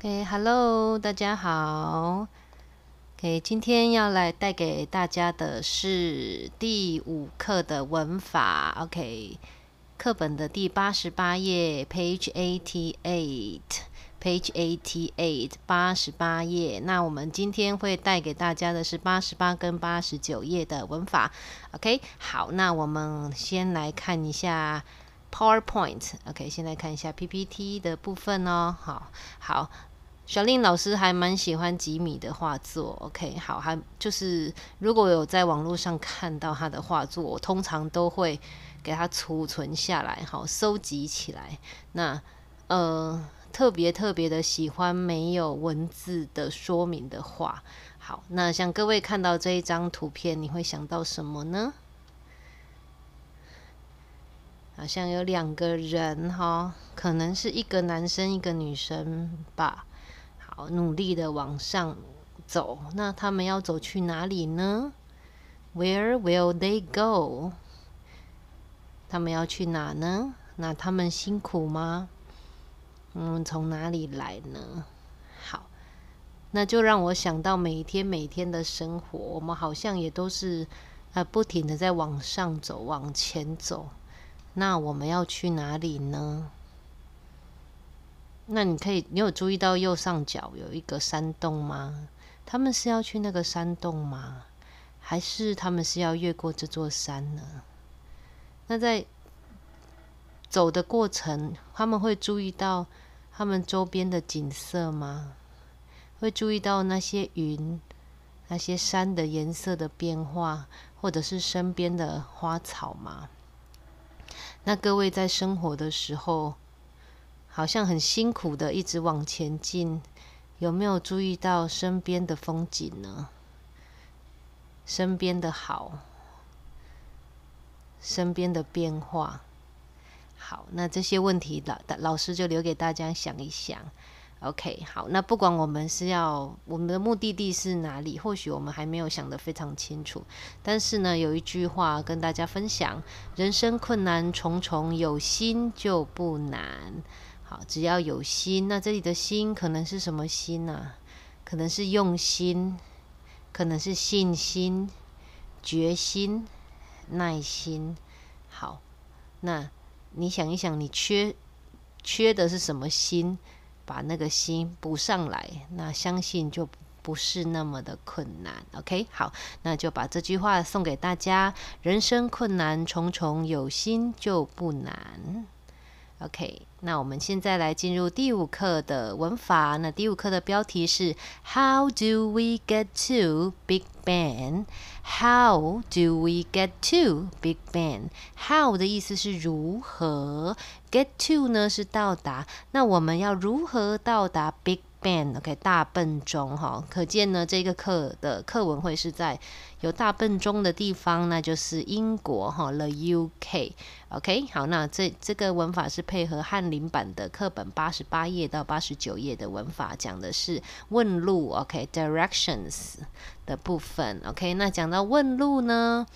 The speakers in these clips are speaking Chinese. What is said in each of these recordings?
OK，Hello，大家好。OK，今天要来带给大家的是第五课的文法。OK，课本的第八十八页，Page eighty eight，Page eighty eight，八十八页。那我们今天会带给大家的是八十八跟八十九页的文法。OK，好，那我们先来看一下 PowerPoint。OK，先来看一下 PPT 的部分哦。好，好。小令老师还蛮喜欢吉米的画作。OK，好，还就是如果有在网络上看到他的画作，我通常都会给他储存下来，好，收集起来。那呃，特别特别的喜欢没有文字的说明的画。好，那像各位看到这一张图片，你会想到什么呢？好像有两个人哈，可能是一个男生，一个女生吧。努力的往上走，那他们要走去哪里呢？Where will they go？他们要去哪呢？那他们辛苦吗？我们从哪里来呢？好，那就让我想到每天每天的生活，我们好像也都是啊不停的在往上走，往前走。那我们要去哪里呢？那你可以，你有注意到右上角有一个山洞吗？他们是要去那个山洞吗？还是他们是要越过这座山呢？那在走的过程，他们会注意到他们周边的景色吗？会注意到那些云、那些山的颜色的变化，或者是身边的花草吗？那各位在生活的时候。好像很辛苦的一直往前进，有没有注意到身边的风景呢？身边的好，身边的变化。好，那这些问题老老老师就留给大家想一想。OK，好，那不管我们是要我们的目的地是哪里，或许我们还没有想得非常清楚。但是呢，有一句话跟大家分享：人生困难重重，有心就不难。好，只要有心，那这里的心可能是什么心呢？可能是用心，可能是信心、决心、耐心。好，那你想一想，你缺缺的是什么心？把那个心补上来，那相信就不是那么的困难。OK，好，那就把这句话送给大家：人生困难重重，有心就不难。OK。那我们现在来进入第五课的文法。那第五课的标题是 “How do we get to Big Ben?” How do we get to Big Ben? How 的意思是如何，get to 呢是到达。那我们要如何到达 Big？ban d OK 大笨钟哈，可见呢这个课的课文会是在有大笨钟的地方，那就是英国哈 the UK OK 好，那这这个文法是配合翰林版的课本八十八页到八十九页的文法，讲的是问路 OK directions 的部分 OK 那讲到问路呢？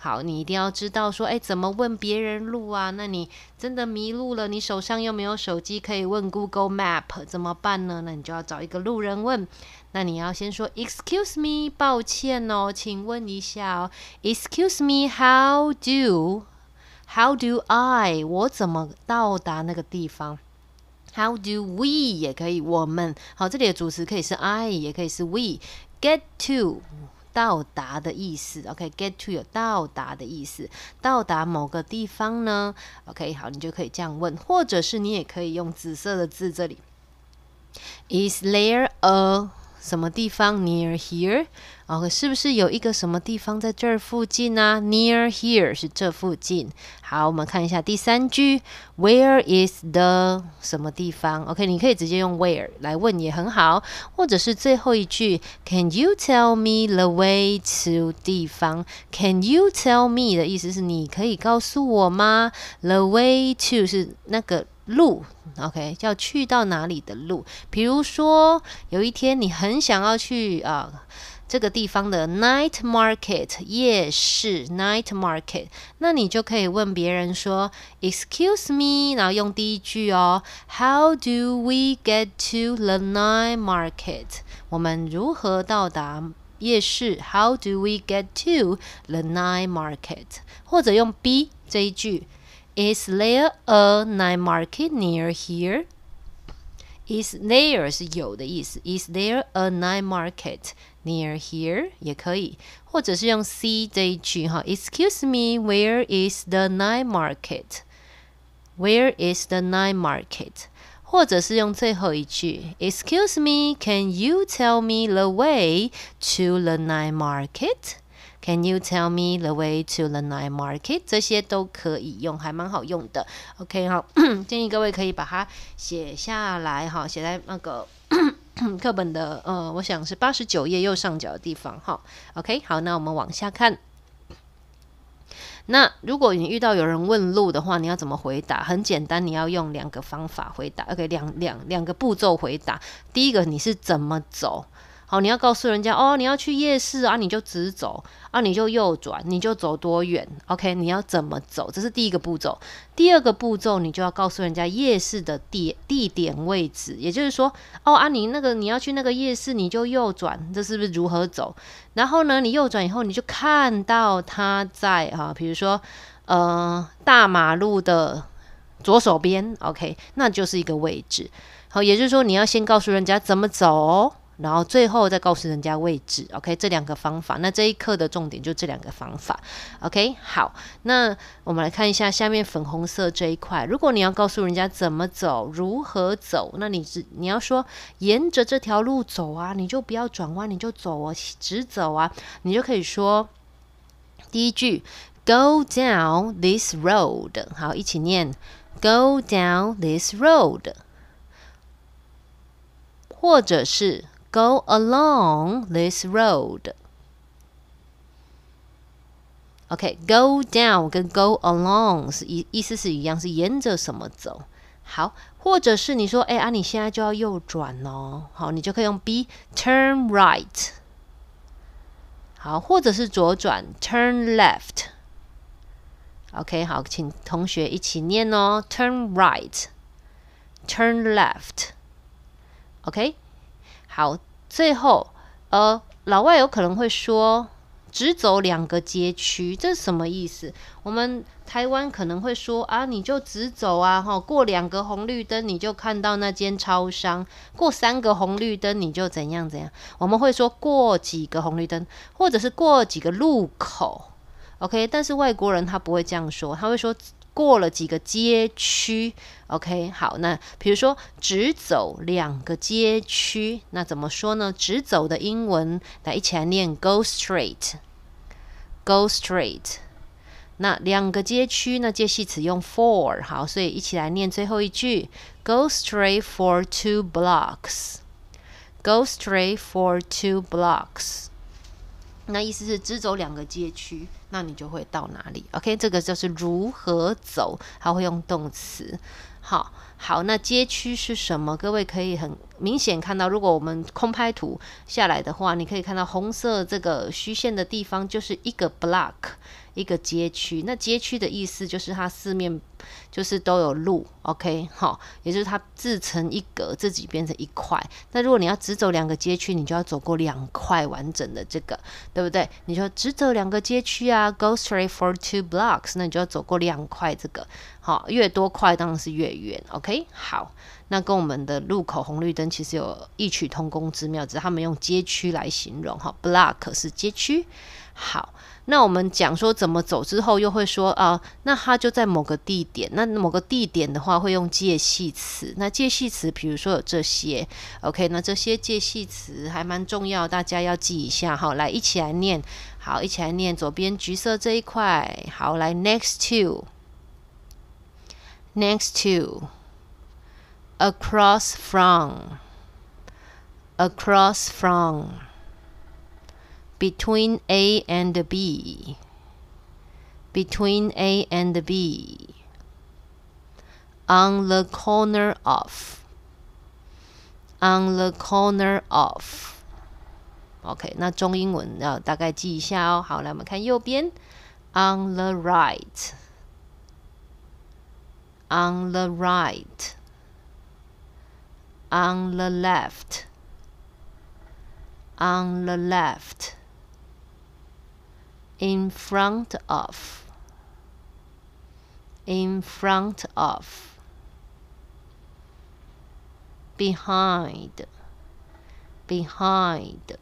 好，你一定要知道说，哎，怎么问别人路啊？那你真的迷路了，你手上又没有手机，可以问 Google Map 怎么办呢？那你就要找一个路人问。那你要先说 Excuse me，抱歉哦，请问一下哦。Excuse me，How do？How do I？我怎么到达那个地方？How do we？也可以，我们。好，这里的主词可以是 I，也可以是 We。Get to。到达的意思，OK，get to 有到达的意思，到达某个地方呢？OK，好，你就可以这样问，或者是你也可以用紫色的字这里，Is there a 什么地方 near here？，OK，是不是有一个什么地方在这儿附近呢？Near here 是这附近。好，我们看一下第三句。Where is the 什么地方？OK，你可以直接用 where 来问也很好。或者是最后一句，Can you tell me the way to 地方？Can you tell me 的意思是你可以告诉我吗？The way to 是那个路。OK，叫去到哪里的路。比如说有一天你很想要去啊。这个地方的 night market 夜市 night market，那你就可以问别人说，Excuse me，然后用第一句哦，How do we get to the night market？我们如何到达夜市？How do we get to the night market？或者用 B 这一句，Is there a night market near here？Is there 是有的意思，Is there a night market？near here 也可以，或者是用 C 这一句哈，Excuse me, where is the night market? Where is the night market? 或者是用最后一句，Excuse me, can you tell me the way to the night market? Can you tell me the way to the night market? 这些都可以用，还蛮好用的。OK，好，建议各位可以把它写下来哈，写在那个。课本的呃，我想是八十九页右上角的地方哈。OK，好，那我们往下看。那如果你遇到有人问路的话，你要怎么回答？很简单，你要用两个方法回答。OK，两两两个步骤回答。第一个，你是怎么走？好，你要告诉人家哦，你要去夜市啊，你就直走啊，你就右转，你就走多远？OK，你要怎么走？这是第一个步骤。第二个步骤，你就要告诉人家夜市的地地点位置，也就是说，哦啊，你那个你要去那个夜市，你就右转，这是不是如何走？然后呢，你右转以后，你就看到他在哈，比如说呃大马路的左手边，OK，那就是一个位置。好，也就是说你要先告诉人家怎么走。然后最后再告诉人家位置，OK？这两个方法。那这一课的重点就这两个方法，OK？好，那我们来看一下下面粉红色这一块。如果你要告诉人家怎么走，如何走，那你只你要说沿着这条路走啊，你就不要转弯，你就走啊，直走啊，你就可以说第一句 “Go down this road”。好，一起念 “Go down this road”，或者是。Go along this road. OK，go、okay, down 跟 go along 是意意思是一样，是沿着什么走。好，或者是你说，哎啊，你现在就要右转哦，好，你就可以用 B turn right。好，或者是左转 turn left。OK，好，请同学一起念哦，turn right，turn left。OK。好，最后，呃，老外有可能会说，只走两个街区，这是什么意思？我们台湾可能会说啊，你就直走啊，哈，过两个红绿灯你就看到那间超商，过三个红绿灯你就怎样怎样。我们会说过几个红绿灯，或者是过几个路口，OK？但是外国人他不会这样说，他会说。过了几个街区，OK，好，那比如说直走两个街区，那怎么说呢？直走的英文来一起来念，go straight，go straight。那两个街区呢？介系词用 for，好，所以一起来念最后一句，go straight for two blocks，go straight for two blocks。那意思是直走两个街区。那你就会到哪里？OK，这个就是如何走，它会用动词。好好，那街区是什么？各位可以很明显看到，如果我们空拍图下来的话，你可以看到红色这个虚线的地方就是一个 block。一个街区，那街区的意思就是它四面就是都有路，OK，好，也就是它自成一格，自己变成一块。那如果你要只走两个街区，你就要走过两块完整的这个，对不对？你说直走两个街区啊，Go straight for two blocks，那你就要走过两块这个，好，越多块当然是越远，OK，好，那跟我们的路口红绿灯其实有异曲同工之妙，只是他们用街区来形容，哈，block 是街区。好，那我们讲说怎么走之后，又会说啊，那它就在某个地点。那某个地点的话，会用介系词。那介系词，比如说有这些，OK，那这些介系词还蛮重要，大家要记一下好，来，一起来念，好，一起来念。左边橘色这一块，好，来，next to，next to，across from，across from。between A and B between A and B on the corner of on the corner of OK，那中英文要大概记一下哦。好，来我们看右边，on the right，on the right，on the left，on the left。in front of in front of behind behind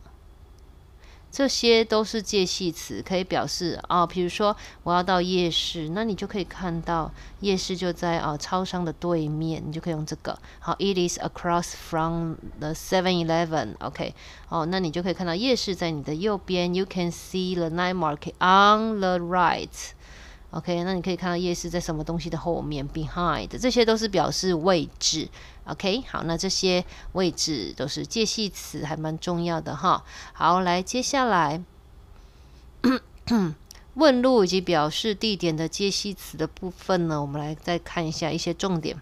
这些都是介系词，可以表示哦，比如说我要到夜市，那你就可以看到夜市就在啊超商的对面，你就可以用这个。好，it is across from the Seven Eleven，OK。哦，那你就可以看到夜市在你的右边，you can see the night market on the right，OK。那你可以看到夜市在什么东西的后面，behind，这些都是表示位置。OK，好，那这些位置都是介系词，还蛮重要的哈。好，来接下来问路以及表示地点的介系词的部分呢，我们来再看一下一些重点。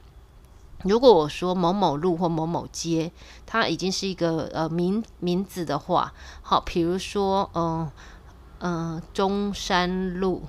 如果我说某某路或某某街，它已经是一个呃名名字的话，好，比如说嗯嗯中山路。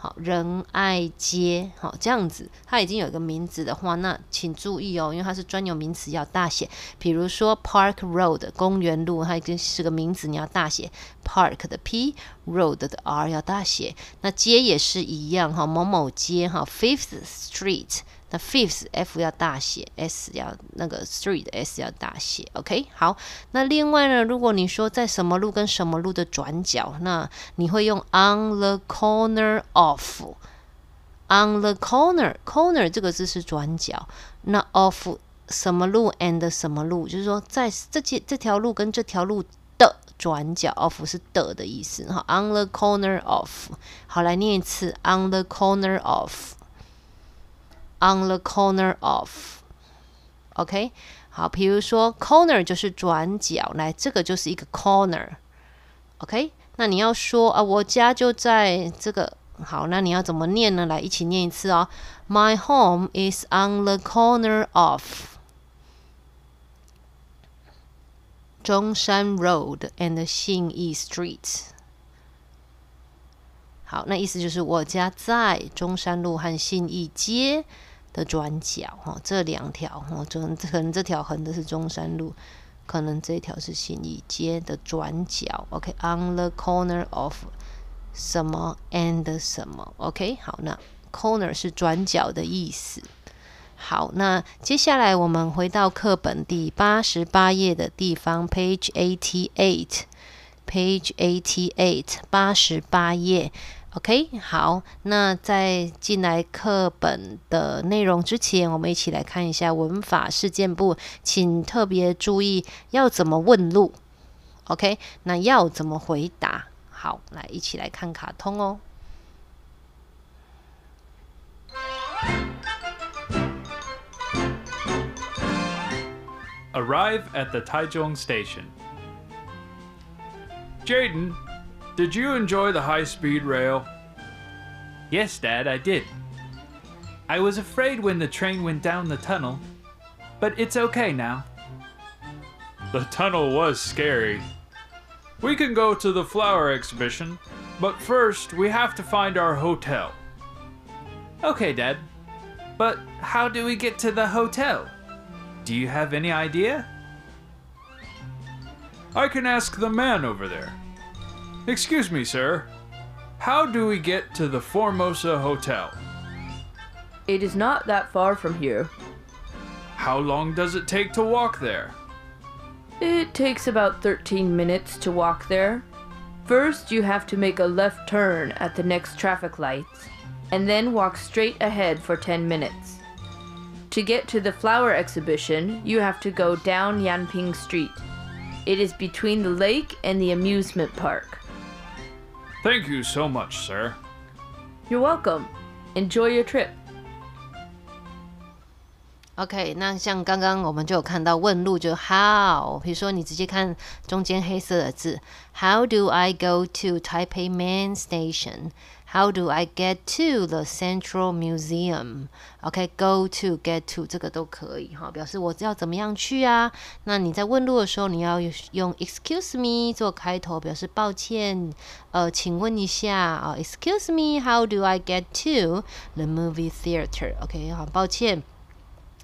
好仁爱街，好这样子，它已经有一个名字的话，那请注意哦，因为它是专有名词要大写。比如说 Park Road 公园路，它已经是个名字，你要大写 Park 的 P，Road 的 R 要大写。那街也是一样，哈，某某街，哈 Fifth Street。那 fifth f 要大写，s 要那个 three 的 s 要大写，OK 好。那另外呢，如果你说在什么路跟什么路的转角，那你会用 on the corner of，on the corner corner 这个字是转角，那 of 什么路 and 什么路，就是说在这些这条路跟这条路的转角，of 是的的意思哈。on the corner of，好，来念一次，on the corner of。On the corner of，OK，好，比如说 corner 就是转角，来，这个就是一个 corner，OK，那你要说啊，我家就在这个，好，那你要怎么念呢？来，一起念一次哦。My home is on the corner of 中山 Road and Xinyi Street。好，那意思就是我家在中山路和信义街。的转角，哈，这两条，我 可能这条横的是中山路，可能这条是信义街的转角。OK，on the corner of 什么 and 什么？OK，好，那 corner 是转角的意思。好，那接下来我们回到课本第八十八页的地方，page eighty eight，page eighty eight，八十八页。OK，好，那在进来课本的内容之前，我们一起来看一下文法事件簿，请特别注意要怎么问路。OK，那要怎么回答？好，来一起来看卡通哦。Arrive at the Taizhong Station. j a d e n Did you enjoy the high-speed rail? Yes, Dad, I did. I was afraid when the train went down the tunnel, but it's okay now. The tunnel was scary. We can go to the flower exhibition, but first we have to find our hotel. Okay, Dad. But how do we get to the hotel? Do you have any idea? I can ask the man over there. Excuse me, sir. How do we get to the Formosa Hotel? It is not that far from here. How long does it take to walk there? It takes about 13 minutes to walk there. First, you have to make a left turn at the next traffic light, and then walk straight ahead for 10 minutes. To get to the flower exhibition, you have to go down Yanping Street. It is between the lake and the amusement park. Thank you so much, sir. You're welcome. Enjoy your trip. OK，那像刚刚我们就有看到问路就 How，比如说你直接看中间黑色的字，How do I go to Taipei Main Station？how do I get to the Central Museum? Okay, go to get to 这个都可以哈，表示我要怎么样去啊？那你在问路的时候，你要用 Excuse me 做开头，表示抱歉，呃，请问一下啊，Excuse me，How do I get to the movie theater? 好，抱歉。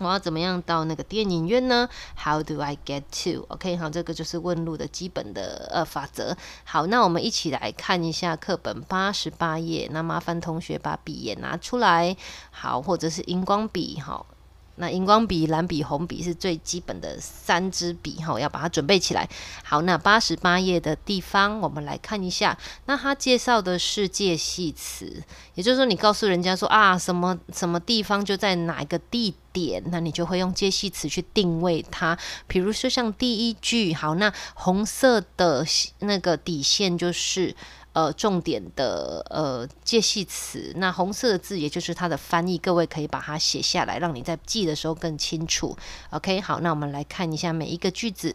我要怎么样到那个电影院呢？How do I get to？OK，好，这个就是问路的基本的呃法则。好，那我们一起来看一下课本八十八页。那麻烦同学把笔也拿出来，好，或者是荧光笔，好。那荧光笔、蓝笔、红笔是最基本的三支笔哈，要把它准备起来。好，那八十八页的地方，我们来看一下。那它介绍的是介系词，也就是说，你告诉人家说啊，什么什么地方就在哪一个地点，那你就会用介系词去定位它。比如说像第一句，好，那红色的那个底线就是。呃，重点的呃介系词，那红色的字也就是它的翻译，各位可以把它写下来，让你在记的时候更清楚。OK，好，那我们来看一下每一个句子。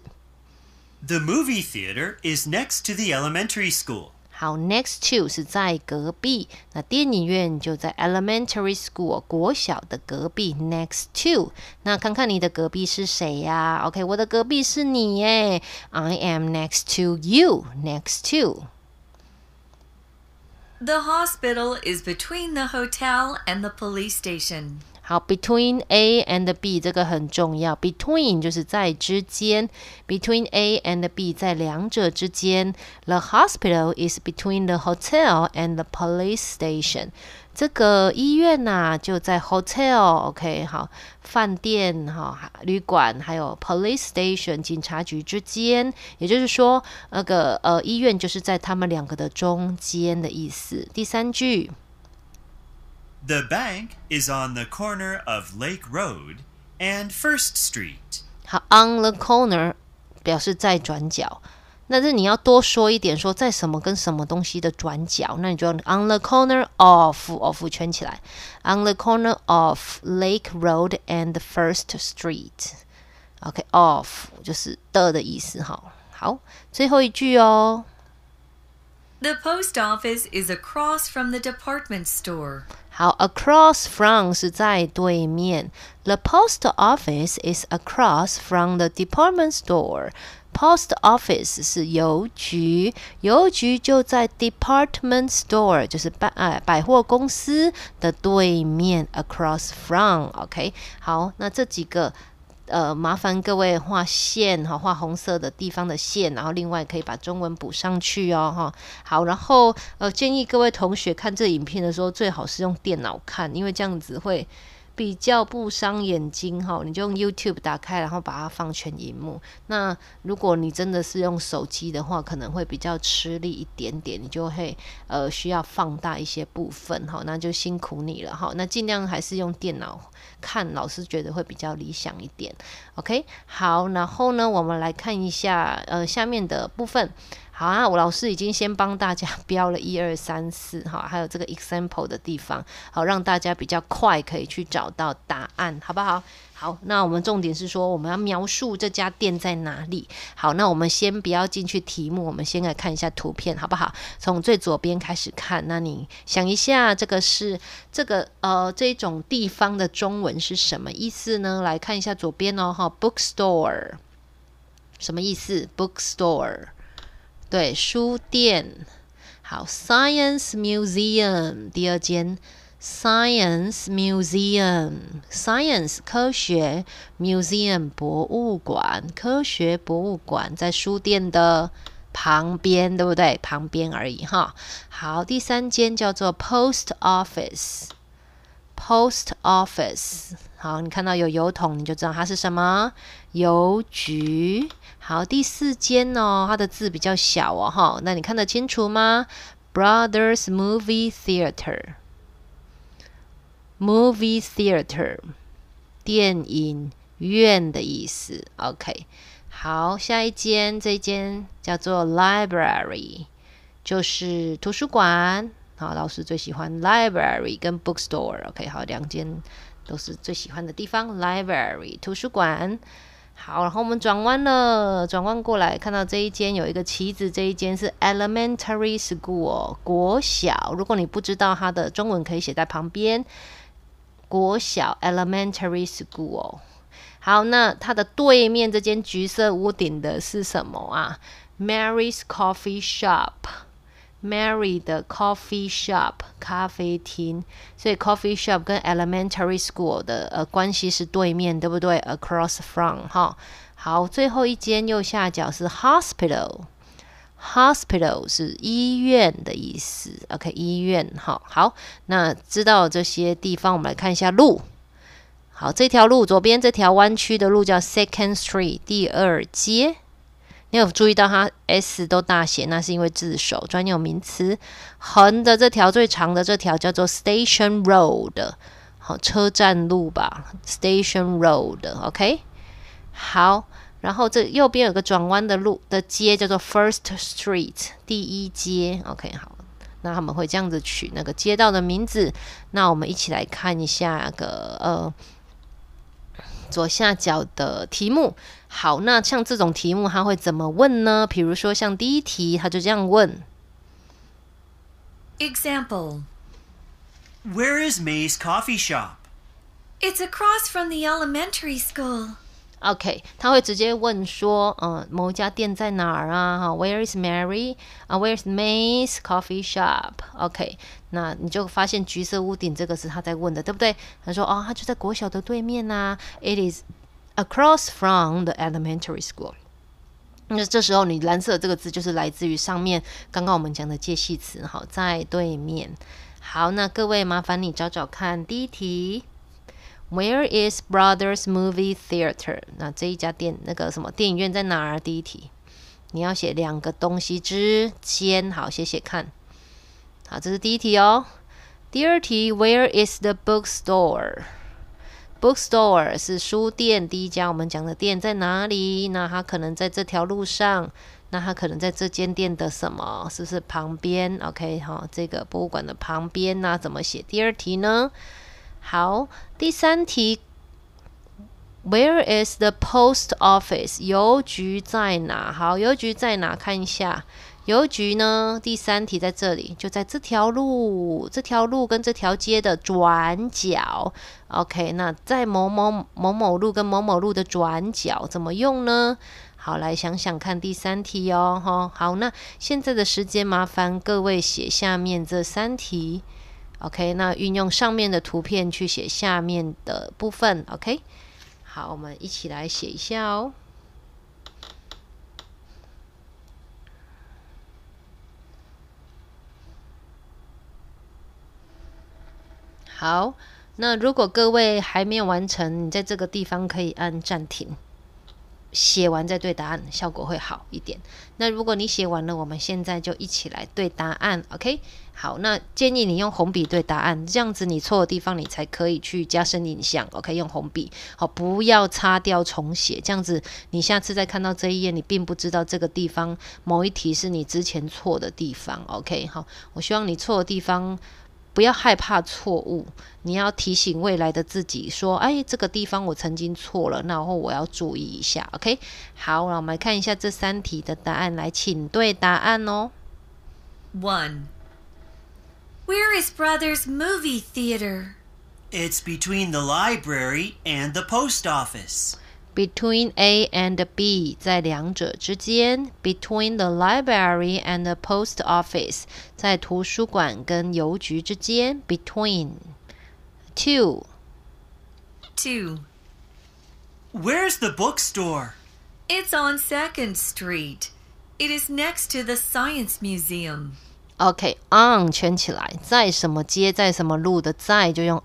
The movie theater is next to the elementary school。好，next to 是在隔壁，那电影院就在 elementary school 国小的隔壁，next to。那看看你的隔壁是谁呀？OK，我的隔壁是你耶，I am next to you，next to。The hospital is between the hotel and the police station. 好，between A and B 这个很重要。Between 就是在之间，between A and B 在两者之间。The hospital is between the hotel and the police station. 这个医院呐、啊、就在 hotel，OK，、okay, 好，饭店哈、旅馆还有 police station 警察局之间，也就是说，那个呃医院就是在他们两个的中间的意思。第三句，The bank is on the corner of Lake Road and First Street。好，on the corner 表示在转角。但是你要多说一点，说在什么跟什么东西的转角，那你就 on the corner of of 圈起来，on the corner of Lake Road and First Street。OK，of 就是的的意思哈。好，最后一句哦。The post office is across from the department store. 好，across from 是在对面。The post office is across from the department store. Post office 是邮局，邮局就在 department store，就是百啊百货公司的对面，across from，OK？好，那这几个呃，麻烦各位画线哈，画红色的地方的线，然后另外可以把中文补上去哦，哈。好，然后呃，建议各位同学看这影片的时候，最好是用电脑看，因为这样子会。比较不伤眼睛哈，你就用 YouTube 打开，然后把它放全荧幕。那如果你真的是用手机的话，可能会比较吃力一点点，你就会呃需要放大一些部分哈，那就辛苦你了哈。那尽量还是用电脑看，老师觉得会比较理想一点。OK，好，然后呢，我们来看一下呃下面的部分。好啊，我老师已经先帮大家标了一二三四哈，还有这个 example 的地方，好让大家比较快可以去找到答案，好不好？好，那我们重点是说我们要描述这家店在哪里。好，那我们先不要进去题目，我们先来看一下图片，好不好？从最左边开始看，那你想一下这个是这个呃这种地方的中文是什么意思呢？来看一下左边哦，哈，bookstore 什么意思？bookstore。对，书店好。Science Museum 第二间，Science Museum，Science 科学，Museum 博物馆，科学博物馆在书店的旁边，对不对？旁边而已哈。好，第三间叫做 Post Office，Post Office。好，你看到有邮筒，你就知道它是什么邮局。好，第四间哦，它的字比较小哦，哈，那你看得清楚吗？Brothers Movie Theater，Movie Theater，电影院的意思。OK，好，下一间，这间叫做 Library，就是图书馆。好，老师最喜欢 Library 跟 Bookstore。OK，好，两间。都是最喜欢的地方，library 图书馆。好，然后我们转弯了，转弯过来，看到这一间有一个旗子，这一间是 elementary school 国小。如果你不知道它的中文，可以写在旁边，国小 elementary school。好，那它的对面这间橘色屋顶的是什么啊？Mary's Coffee Shop。Mary 的 coffee shop 咖啡厅，所以 coffee shop 跟 elementary school 的呃关系是对面对不对？Across from 哈，好，最后一间右下角是 hospital，hospital 是医院的意思。OK，医院哈，好，那知道这些地方，我们来看一下路。好，这条路左边这条弯曲的路叫 Second Street 第二街。你有注意到它 S 都大写，那是因为自首专有名词。横的这条最长的这条叫做 Station Road，好车站路吧，Station Road。OK，好，然后这右边有个转弯的路的街叫做 First Street，第一街。OK，好，那他们会这样子取那个街道的名字。那我们一起来看一下个呃左下角的题目。好，那像这种题目他会怎么问呢？比如说像第一题，他就这样问：Example，Where is May's coffee shop？It's across from the elementary school. o k 他会直接问说，嗯，某一家店在哪儿啊？哈，Where is Mary？啊，Where's May's coffee shop？Okay，那你就发现橘色屋顶这个是他在问的，对不对？他说哦，他就在国小的对面呐。It is. Across from the elementary school，那这时候你蓝色这个字就是来自于上面刚刚我们讲的介系词，好，在对面。好，那各位麻烦你找找看第一题，Where is brother's movie theater？那这一家店那个什么电影院在哪儿？第一题，你要写两个东西之间，好写写看。好，这是第一题哦。第二题，Where is the bookstore？Bookstore 是书店，第一家我们讲的店在哪里？那它可能在这条路上，那它可能在这间店的什么？是不是旁边？OK 好，这个博物馆的旁边那怎么写？第二题呢？好，第三题，Where is the post office？邮局在哪？好，邮局在哪？看一下。邮局呢？第三题在这里，就在这条路、这条路跟这条街的转角。OK，那在某某某某路跟某某路的转角怎么用呢？好，来想想看第三题哦。哈，好，那现在的时间，麻烦各位写下面这三题。OK，那运用上面的图片去写下面的部分。OK，好，我们一起来写一下哦。好，那如果各位还没有完成，你在这个地方可以按暂停，写完再对答案，效果会好一点。那如果你写完了，我们现在就一起来对答案，OK？好，那建议你用红笔对答案，这样子你错的地方你才可以去加深印象，OK？用红笔，好，不要擦掉重写，这样子你下次再看到这一页，你并不知道这个地方某一题是你之前错的地方，OK？好，我希望你错的地方。不要害怕错误，你要提醒未来的自己说：“哎，这个地方我曾经错了，然后我要注意一下。” OK，好，那我们来看一下这三题的答案，来请对答案哦。One, where is brother's movie theater? It's between the library and the post office. between A and B 在两者之间，between the library and the post office 在图书馆跟邮局之间，between two two Where's the bookstore? It's on 2nd Street. It is next to the Science Museum. OK, on 圈起来，在什么街，在什么路的在就用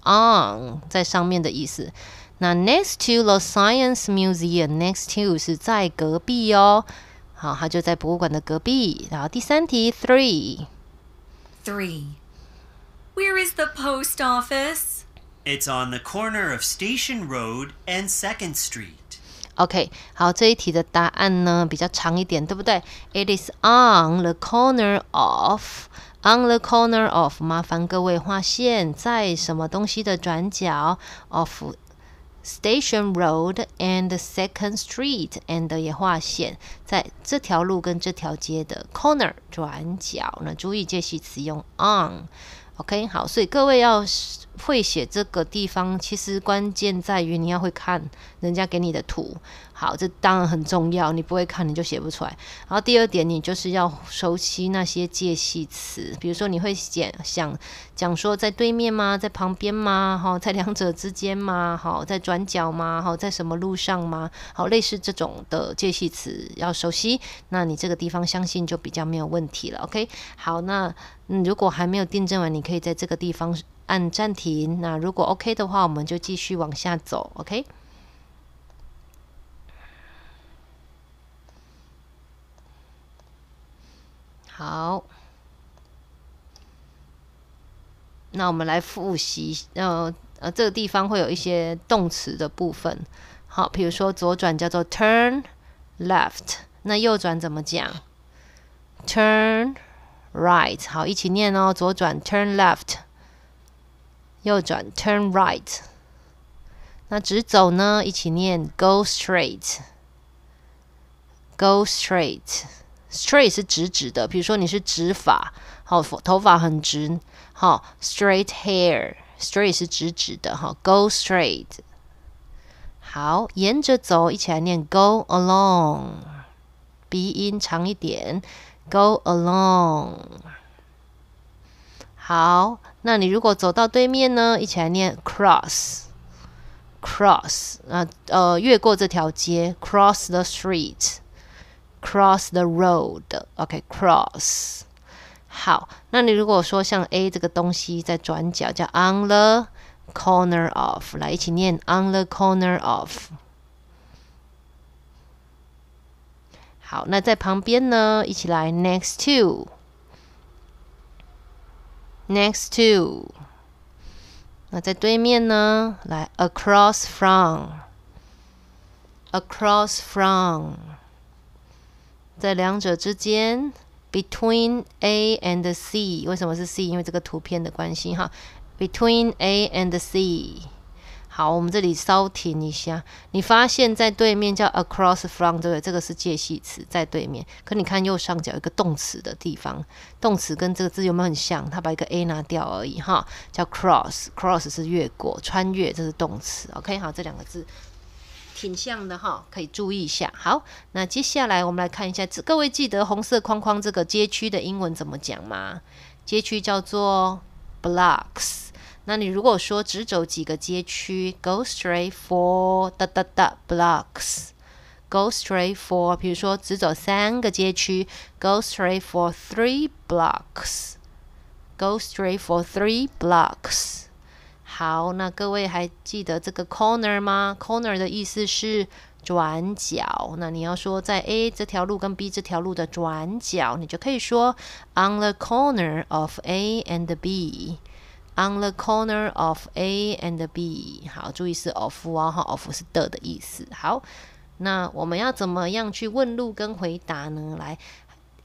那 next to the Science museum. Next to three. Where is the post office? It's on the corner of Station Road and Second Street. OK，好，这一题的答案呢比较长一点，对不对？It is on the corner of on the corner of，麻烦各位画线在什么东西的转角 of Station Road and Second Street，and 也划线，在这条路跟这条街的 corner 转角。那注意介系词用 on。OK，好，所以各位要会写这个地方，其实关键在于你要会看人家给你的图。好，这当然很重要。你不会看，你就写不出来。然后第二点，你就是要熟悉那些介系词，比如说你会写，想讲说在对面吗？在旁边吗？哈，在两者之间吗？好，在转角吗？好，在什么路上吗？好，类似这种的介系词要熟悉。那你这个地方相信就比较没有问题了。OK，好，那嗯，如果还没有订正完，你可以在这个地方按暂停。那如果 OK 的话，我们就继续往下走。OK。好，那我们来复习，呃呃，这个地方会有一些动词的部分。好，比如说左转叫做 turn left，那右转怎么讲？turn right。好，一起念哦，左转 turn left，右转 turn right。那直走呢？一起念 go straight，go straight。Straight 是直直的，比如说你是直发，好头发很直，好 straight hair。Straight 是直直的，哈，go straight，好，沿着走，一起来念 go along，鼻音长一点，go along。好，那你如果走到对面呢？一起来念 cross，cross 啊呃，越过这条街，cross the street。cross the road，OK，cross。好，那你如果说像 A 这个东西在转角，叫 on the corner of，来一起念 on the corner of。好，那在旁边呢，一起来 next to，next to。那在对面呢，来 across from，across from。在两者之间，between A and C，为什么是 C？因为这个图片的关系哈。Between A and C，好，我们这里稍停一下。你发现在对面叫 across from，对不对？这个是介系词，在对面。可你看右上角一个动词的地方，动词跟这个字有没有很像？它把一个 A 拿掉而已哈，叫 cross，cross 是越过、穿越，这是动词。OK，好，这两个字。挺像的哈，可以注意一下。好，那接下来我们来看一下，各位记得红色框框这个街区的英文怎么讲吗？街区叫做 blocks。那你如果说只走几个街区，go straight for da d blocks。go straight for，比如说只走三个街区，go straight for three blocks。go straight for three blocks。好，那各位还记得这个 corner 吗？corner 的意思是转角。那你要说在 A 这条路跟 B 这条路的转角，你就可以说 on the corner of A and B。on the corner of A and B。好，注意是 of 哦，哈，of 是的的意思。好，那我们要怎么样去问路跟回答呢？来，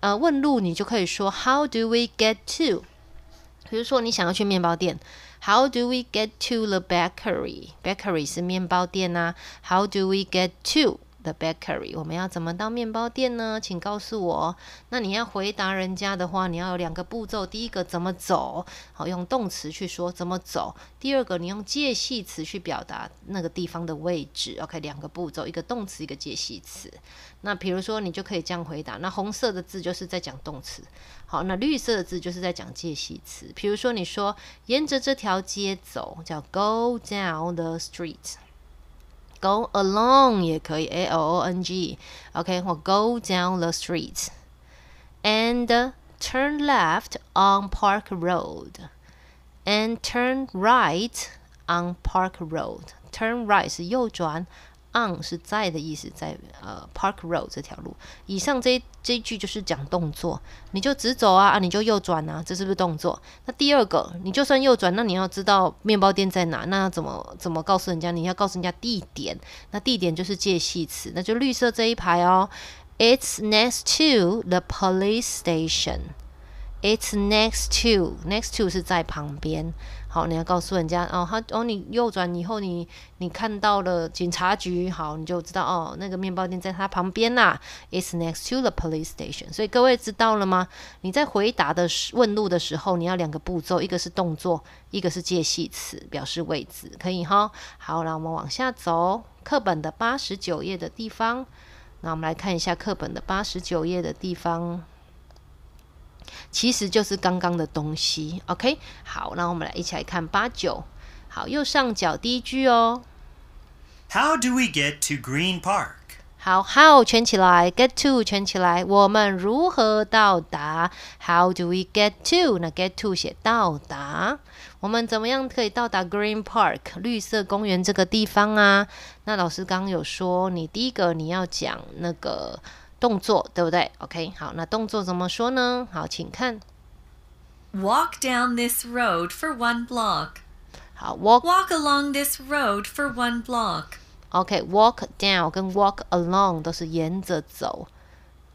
呃，问路你就可以说 How do we get to？比如说你想要去面包店。How do we get to the bakery? Bakery How do we get to？The bakery，我们要怎么到面包店呢？请告诉我。那你要回答人家的话，你要有两个步骤：第一个怎么走，好用动词去说怎么走；第二个你用介系词去表达那个地方的位置。OK，两个步骤，一个动词，一个介系词。那比如说，你就可以这样回答。那红色的字就是在讲动词，好，那绿色的字就是在讲介系词。比如说，你说沿着这条街走，叫 go down the street。go along 也可以，a l o n g，OK，、okay, go down the street and turn left on Park Road and turn right on Park Road。turn right 是右转 on 是在的意思，在呃 Park Road 这条路以上，这这句就是讲动作，你就直走啊，啊你就右转啊，这是不是动作？那第二个，你就算右转，那你要知道面包店在哪，那怎么怎么告诉人家？你要告诉人家地点，那地点就是介系词，那就绿色这一排哦。It's next to the police station. It's next to next to 是在旁边。好，你要告诉人家哦，他哦，你右转以后，你你看到了警察局，好，你就知道哦，那个面包店在它旁边呐，is next to the police station。所以各位知道了吗？你在回答的问路的时候，你要两个步骤，一个是动作，一个是介系词表示位置，可以哈。好，那我们往下走，课本的八十九页的地方，那我们来看一下课本的八十九页的地方。其实就是刚刚的东西，OK，好，那我们来一起来看八九，好，右上角第一句哦，How do we get to Green Park？好，How 圈起来，Get to 圈起来，我们如何到达？How do we get to？那 Get to 写到达，我们怎么样可以到达 Green Park 绿色公园这个地方啊？那老师刚刚有说，你第一个你要讲那个。动作对不对？OK，好，那动作怎么说呢？好，请看，Walk down this road for one block。好，Walk walk along this road for one block。OK，Walk down 跟 Walk along 都是沿着走。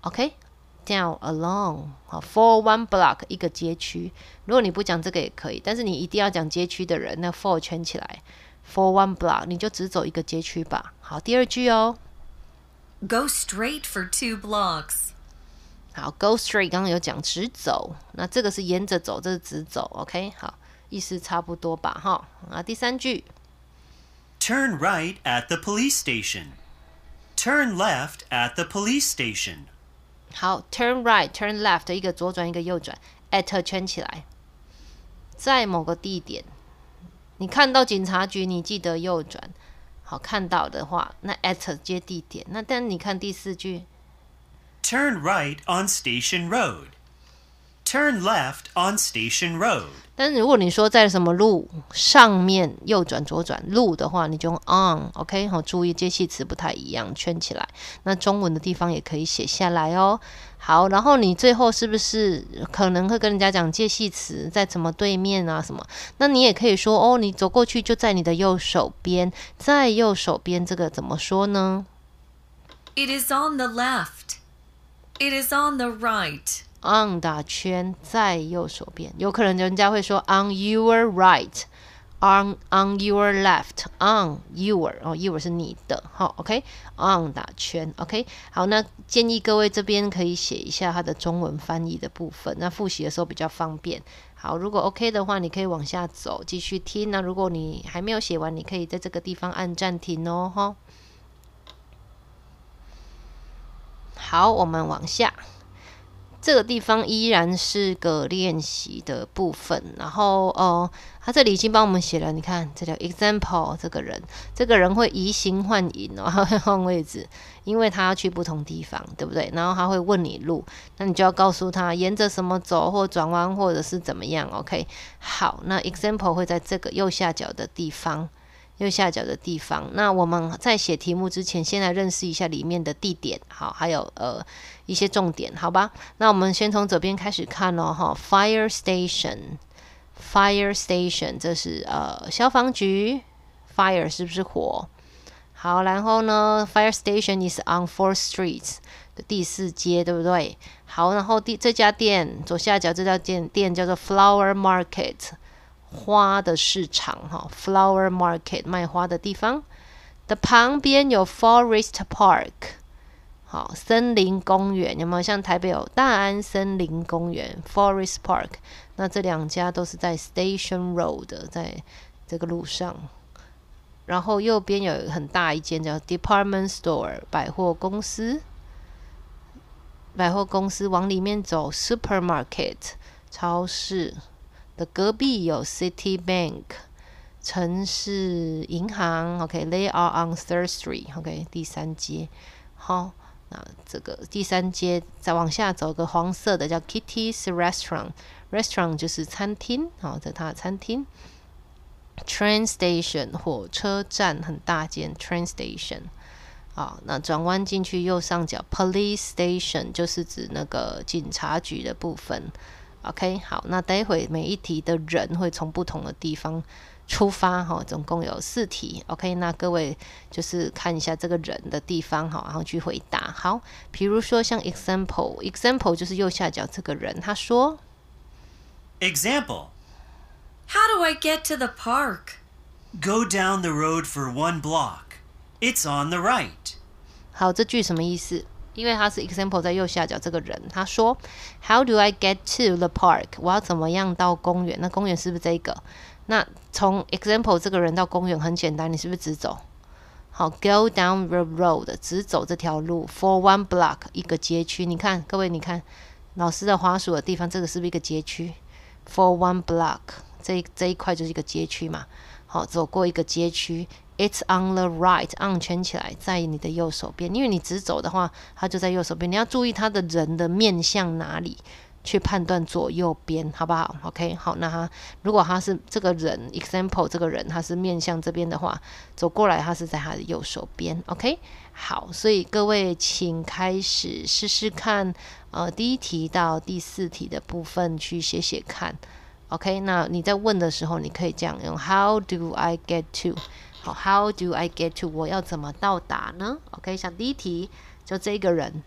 OK，down along。好，for one block 一个街区。如果你不讲这个也可以，但是你一定要讲街区的人。那 for 圈起来，for one block 你就只走一个街区吧。好，第二句哦。Go straight for two blocks. 好，go straight 刚刚有讲直走，那这个是沿着走，这是直走。OK，好，意思差不多吧，哈。啊，第三句，Turn right at the police station. Turn left at the police station. 好，turn right，turn left，一个左转，一个右转，at 圈起来，在某个地点，你看到警察局，你记得右转。好看到的话，那 at 接地点。那但你看第四句，Turn right on Station Road. Turn left on Station Road。但如果你说在什么路上面右转左转路的话，你就用 on，OK？好，注意介系词不太一样，圈起来。那中文的地方也可以写下来哦。好，然后你最后是不是可能会跟人家讲介系词在怎么对面啊什么？那你也可以说哦，你走过去就在你的右手边，在右手边这个怎么说呢？It is on the left. It is on the right. On 打圈在右手边，有可能人家会说 On your right, on on your left, on your 哦，your 是你的，哦 o k o n 打圈，OK，好，那建议各位这边可以写一下它的中文翻译的部分，那复习的时候比较方便。好，如果 OK 的话，你可以往下走继续听。那如果你还没有写完，你可以在这个地方按暂停哦，哈。好，我们往下。这个地方依然是个练习的部分，然后哦，他这里已经帮我们写了，你看这条 example 这个人，这个人会移形换影，然后换位置，因为他要去不同地方，对不对？然后他会问你路，那你就要告诉他沿着什么走或转弯或者是怎么样，OK？好，那 example 会在这个右下角的地方。右下角的地方，那我们在写题目之前，先来认识一下里面的地点，好，还有呃一些重点，好吧？那我们先从左边开始看咯。哈，Fire Station，Fire Station，这是呃消防局，Fire 是不是火？好，然后呢，Fire Station is on Fourth Street，第四街对不对？好，然后第这家店，左下角这家店店叫做 Flower Market。花的市场哈，flower market 卖花的地方的旁边有 forest park，好，森林公园有没有像台北有大安森林公园 forest park？那这两家都是在 station road，在这个路上。然后右边有一个很大一间叫 department store 百货公司，百货公司往里面走，supermarket 超市。的隔壁有 City Bank 城市银行，OK，they are on Third Street，OK，第三街。好，那这个第三街再往下走，个黄色的叫 Kitty's Restaurant，Restaurant 就是餐厅，好，在它的餐厅。Train Station 火车站很大间，Train Station。好，那转弯进去右上角 Police Station 就是指那个警察局的部分。OK，好，那待会每一题的人会从不同的地方出发，哈，总共有四题。OK，那各位就是看一下这个人的地方，哈，然后去回答。好，比如说像 example，example 就是右下角这个人，他说 example，How do I get to the park? Go down the road for one block. It's on the right. 好，这句什么意思？因为他是 example，在右下角这个人，他说，How do I get to the park？我要怎么样到公园？那公园是不是这个？那从 example 这个人到公园很简单，你是不是直走？好，Go down the road，只走这条路，for one block 一个街区。你看，各位，你看老师的滑鼠的地方，这个是不是一个街区？For one block，这这一块就是一个街区嘛？好，走过一个街区。It's on the right，on 圈起来，在你的右手边。因为你直走的话，它就在右手边。你要注意它的人的面向哪里，去判断左右边，好不好？OK，好，那他如果他是这个人，example 这个人他是面向这边的话，走过来他是在他的右手边。OK，好，所以各位请开始试试看，呃，第一题到第四题的部分去写写看。OK，那你在问的时候，你可以这样用 “How do I get to？” 好，How do I get to？我要怎么到达呢？OK，像第一题，就这个人，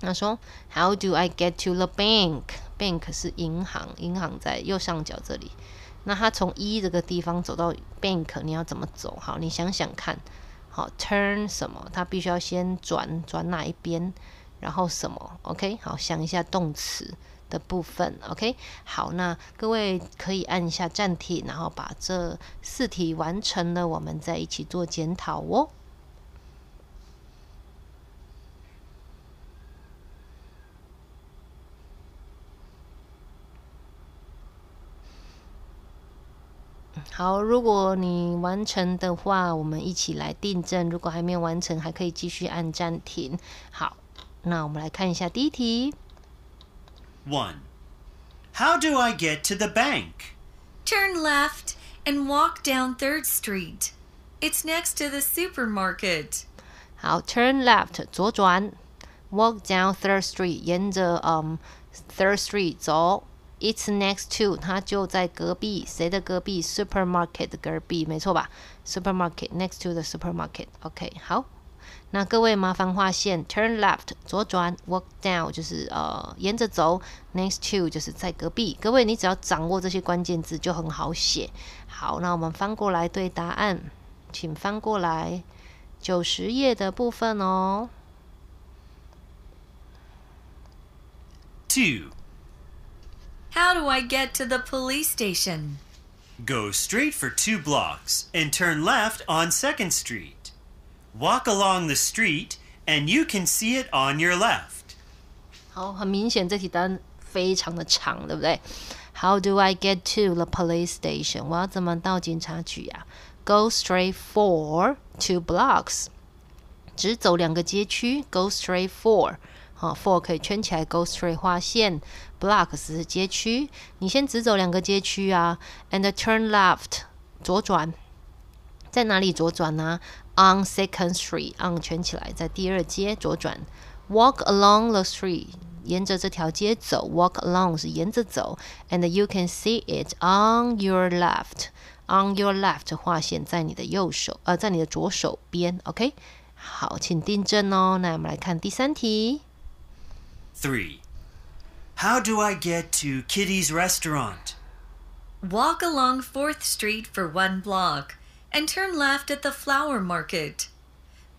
他说 How do I get to the bank？Bank 是银行，银行在右上角这里。那他从一这个地方走到 bank，你要怎么走？好，你想想看。好，Turn 什么？他必须要先转转哪一边，然后什么？OK，好，想一下动词。的部分，OK，好，那各位可以按一下暂停，然后把这四题完成了，我们再一起做检讨哦。好，如果你完成的话，我们一起来订正；如果还没有完成，还可以继续按暂停。好，那我们来看一下第一题。1. How do I get to the bank? Turn left and walk down 3rd Street. It's next to the supermarket. 好，turn left walk down Third Street um Third Street 走。It's next to 的隔壁，没错吧？Supermarket next to the supermarket。OK，好。那各位麻烦划线，turn left 左转，walk down 就是呃沿着走，next to 就是在隔壁。各位你只要掌握这些关键字就很好写。好，那我们翻过来对答案，请翻过来九十页的部分哦。Two. How do I get to the police station? Go straight for two blocks and turn left on Second Street walk along the street and you can see it on your left. 好，很明显这题答案非常的长，对不对？How do I get to the police station? Go straight for two blocks. blocks，只走两个街区。Go straight for for，好，for 可以圈起来，Go straight 划线，blocks 是街区。你先只走两个街区啊，and turn left. left，左转。在哪里左转呢 on Second Street，on 圈起来，在第二街左转，walk along the street，沿着这条街走，walk along 是沿着走，and you can see it on your left。on your left 划线在你的右手，呃，在你的左手边，OK？好，请订正哦。那我们来看第三题。Three. How do I get to Kitty's restaurant? Walk along 4th Street for one block and turn left at the flower market.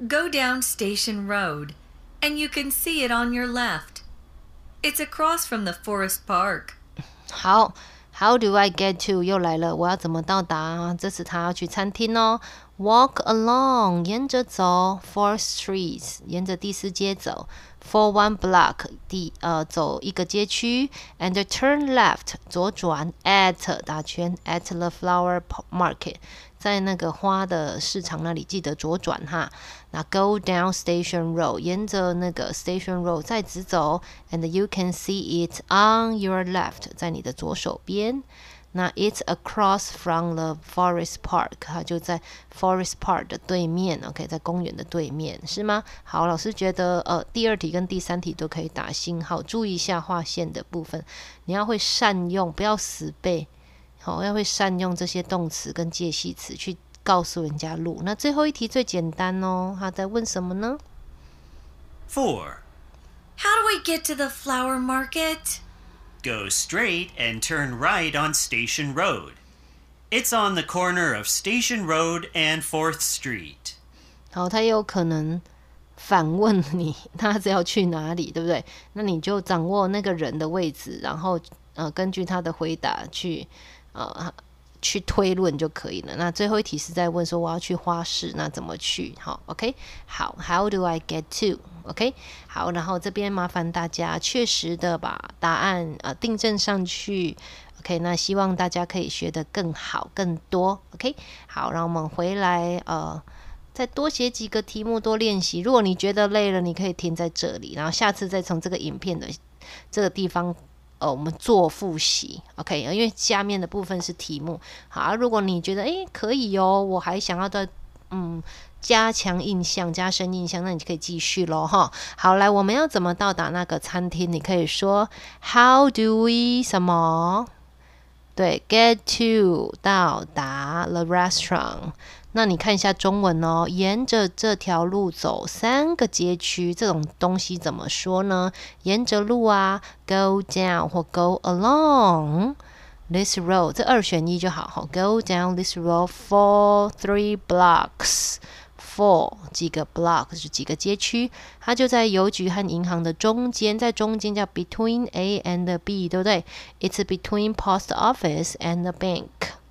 Go down Station Road, and you can see it on your left. It's across from the forest park. 好，How do I get to? along, to？又来了，我要怎么到达？这次他要去餐厅哦。Walk along，沿着走，Fourth for one block, and turn left，左转 at 打圈 at the flower market，在那个花的市场那里，记得左转哈。那 go down Station Road，沿着那个 Station Road 再直走，and you can see it on your left，在你的左手边。那 it's across from the Forest Park，哈，就在 Forest Park 的对面。OK，在公园的对面是吗？好，老师觉得呃，第二题跟第三题都可以打星号，注意一下划线的部分，你要会善用，不要死背。好，要会善用这些动词跟介系词去告诉人家路。那最后一题最简单哦，他在问什么呢？Four. How do we get to the flower market? Go straight and turn right on Station Road. It's on the corner of Station Road and Fourth Street. 好，他也有可能反问你，他是要去哪里，对不对？那你就掌握那个人的位置，然后呃，根据他的回答去。呃，去推论就可以了。那最后一题是在问说，我要去花市，那怎么去？好，OK，好，How do I get to？OK，好，然后这边麻烦大家确实的把答案呃订正上去。OK，那希望大家可以学的更好更多。OK，好，让我们回来呃，再多写几个题目多练习。如果你觉得累了，你可以停在这里，然后下次再从这个影片的这个地方。呃，我们做复习，OK，因为下面的部分是题目。好，如果你觉得哎可以哦，我还想要的，嗯，加强印象、加深印象，那你就可以继续咯。哈。好，来，我们要怎么到达那个餐厅？你可以说 How do we 什么？对，get to 到达 the restaurant。那你看一下中文哦，沿着这条路走三个街区，这种东西怎么说呢？沿着路啊，go down 或 go along this road，这二选一就好。好，go down this road for three blocks，four 几个 block 是几个街区，它就在邮局和银行的中间，在中间叫 between A and B，对不对？It's between post office and the bank。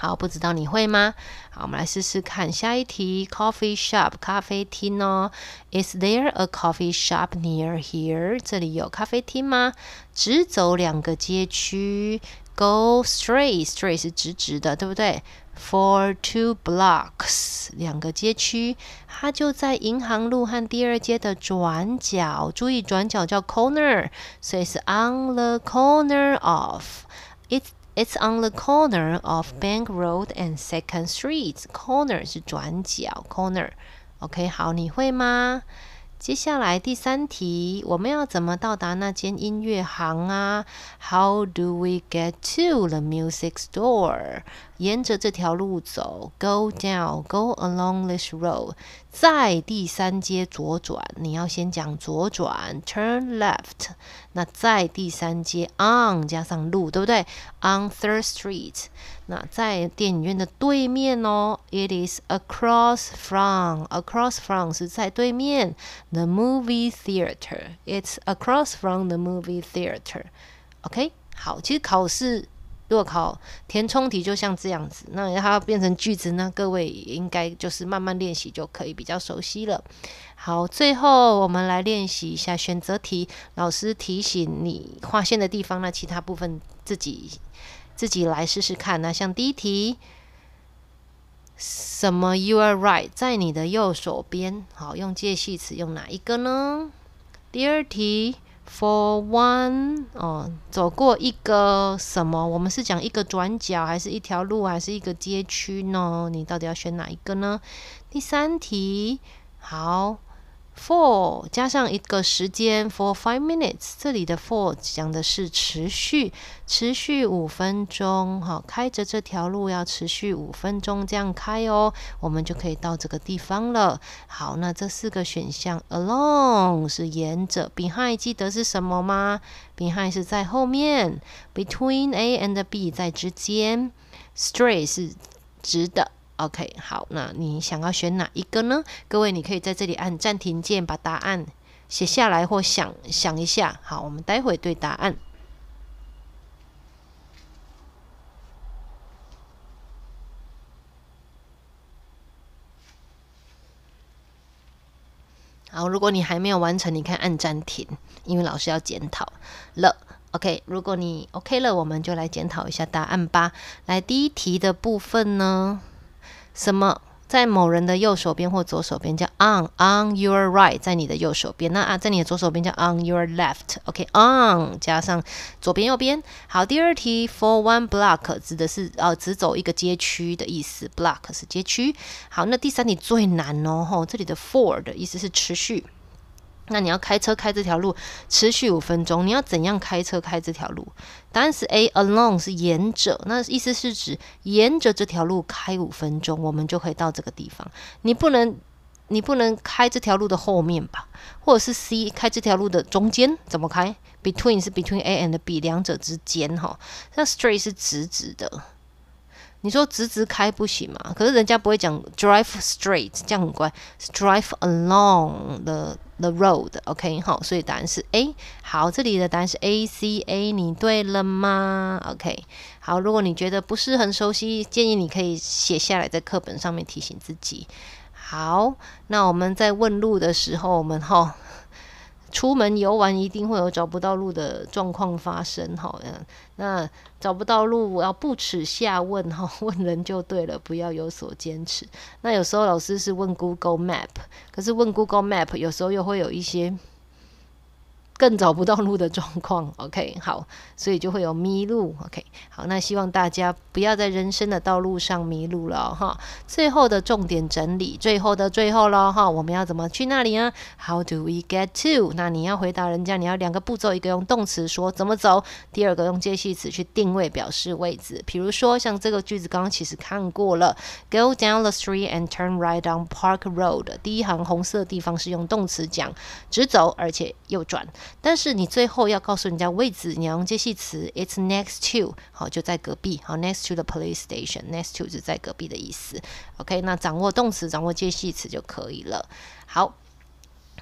好，不知道你会吗？好，我们来试试看下一题。Coffee shop，咖啡厅哦。Is there a coffee shop near here？这里有咖啡厅吗？直走两个街区，Go straight，straight 是直直的，对不对？For two blocks，两个街区，它就在银行路和第二街的转角。注意转角叫 corner，所以是 on the corner of。It's It's on the corner of Bank Road and Second Street. Corner 是转角，corner。OK，好，你会吗？接下来第三题，我们要怎么到达那间音乐行啊？How do we get to the music store？沿着这条路走，Go down, go along this road。在第三街左转，你要先讲左转，Turn left。那在第三街，On 加上路，对不对？On Third Street。那在电影院的对面哦，It is across from，across from 是在对面，The movie theater。It's across from the movie theater。OK，好，其实考试。如果考填充题就像这样子，那它变成句子，呢，各位应该就是慢慢练习就可以比较熟悉了。好，最后我们来练习一下选择题。老师提醒你划线的地方呢，其他部分自己自己来试试看。那像第一题，什么？You are right，在你的右手边。好，用介系词用哪一个呢？第二题。For one，哦，走过一个什么？我们是讲一个转角，还是一条路，还是一个街区呢？你到底要选哪一个呢？第三题，好。For 加上一个时间，for five minutes。这里的 for 讲的是持续，持续五分钟。好，开着这条路要持续五分钟，这样开哦，我们就可以到这个地方了。好，那这四个选项，along 是沿着，behind 记得是什么吗？behind 是在后面，between A and B 在之间，straight 是直的。OK，好，那你想要选哪一个呢？各位，你可以在这里按暂停键，把答案写下来或想想一下。好，我们待会对答案。好，如果你还没有完成，你可以按暂停，因为老师要检讨了。OK，如果你 OK 了，我们就来检讨一下答案吧。来，第一题的部分呢？什么在某人的右手边或左手边叫 on on your right 在你的右手边，那啊在你的左手边叫 on your left。OK，on 加上左边右边。好，第二题 for one block 指的是呃只走一个街区的意思，block 是街区。好，那第三题最难哦，这里的 for 的意思是持续。那你要开车开这条路，持续五分钟，你要怎样开车开这条路？答案是 a a l o n e 是沿着，那意思是指沿着这条路开五分钟，我们就可以到这个地方。你不能，你不能开这条路的后面吧？或者是 C，开这条路的中间？怎么开？Between 是 between A and B 两者之间，哈。那 straight 是直直的。你说直直开不行嘛？可是人家不会讲 drive straight，这样很乖。Drive along the the road，OK，好，所以答案是 A。好，这里的答案是 A C A，你对了吗？OK，好，如果你觉得不是很熟悉，建议你可以写下来，在课本上面提醒自己。好，那我们在问路的时候，我们哈。出门游玩一定会有找不到路的状况发生，哈，那找不到路我要不耻下问，哈，问人就对了，不要有所坚持。那有时候老师是问 Google Map，可是问 Google Map 有时候又会有一些。更找不到路的状况，OK，好，所以就会有迷路，OK，好，那希望大家不要在人生的道路上迷路了哈。最后的重点整理，最后的最后了哈，我们要怎么去那里呢？How do we get to？那你要回答人家，你要两个步骤，一个用动词说怎么走，第二个用介系词去定位表示位置。比如说像这个句子，刚刚其实看过了，Go down the street and turn right on Park Road。第一行红色地方是用动词讲直走，而且右转。但是你最后要告诉人家位置，你要用介系词。It's next to，好就在隔壁。好，next to the police station，next to 就在隔壁的意思。OK，那掌握动词，掌握介系词就可以了。好。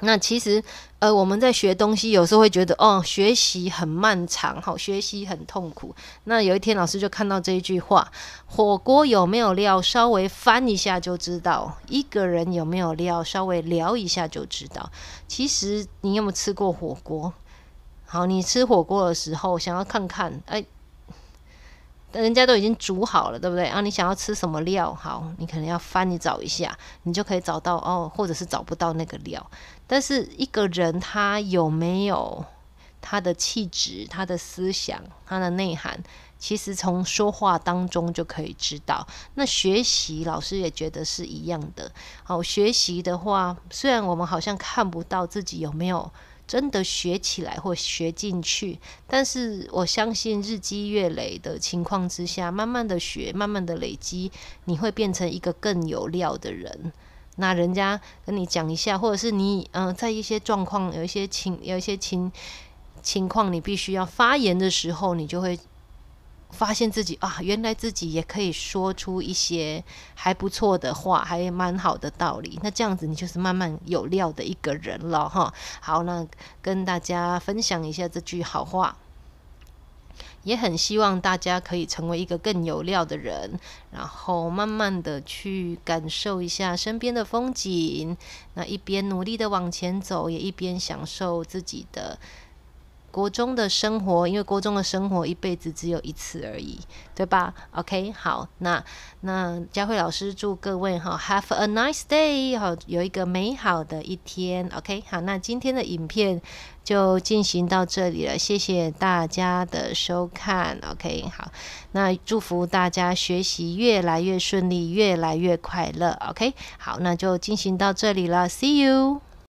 那其实，呃，我们在学东西，有时候会觉得，哦，学习很漫长，好，学习很痛苦。那有一天，老师就看到这一句话：火锅有没有料，稍微翻一下就知道；一个人有没有料，稍微聊一下就知道。其实，你有没有吃过火锅？好，你吃火锅的时候，想要看看，哎，人家都已经煮好了，对不对？啊，你想要吃什么料？好，你可能要翻，你找一下，你就可以找到哦，或者是找不到那个料。但是一个人他有没有他的气质、他的思想、他的内涵，其实从说话当中就可以知道。那学习老师也觉得是一样的。好，学习的话，虽然我们好像看不到自己有没有真的学起来或学进去，但是我相信日积月累的情况之下，慢慢的学、慢慢的累积，你会变成一个更有料的人。那人家跟你讲一下，或者是你嗯，在一些状况有一些情有一些情情况，你必须要发言的时候，你就会发现自己啊，原来自己也可以说出一些还不错的话，还蛮好的道理。那这样子，你就是慢慢有料的一个人了哈。好，那跟大家分享一下这句好话。也很希望大家可以成为一个更有料的人，然后慢慢的去感受一下身边的风景，那一边努力的往前走，也一边享受自己的。国中的生活，因为国中的生活一辈子只有一次而已，对吧？OK，好，那那佳慧老师祝各位哈，Have a nice day，好，有一个美好的一天。OK，好，那今天的影片就进行到这里了，谢谢大家的收看。OK，好，那祝福大家学习越来越顺利，越来越快乐。OK，好，那就进行到这里了，See you。